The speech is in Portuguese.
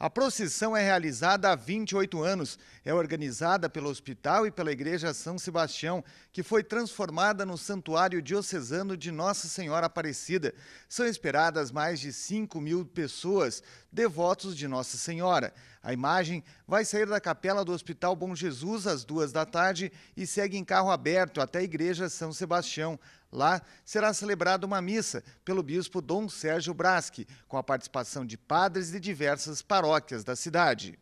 A procissão é realizada há 28 anos. É organizada pelo hospital e pela Igreja São Sebastião, que foi transformada no Santuário Diocesano de Nossa Senhora Aparecida. São esperadas mais de 5 mil pessoas, devotos de Nossa Senhora. A imagem vai sair da capela do Hospital Bom Jesus às duas da tarde e segue em carro aberto até a Igreja São Sebastião. Lá será celebrada uma missa pelo bispo Dom Sérgio Braschi, com a participação de padres de diversas paróquias da cidade.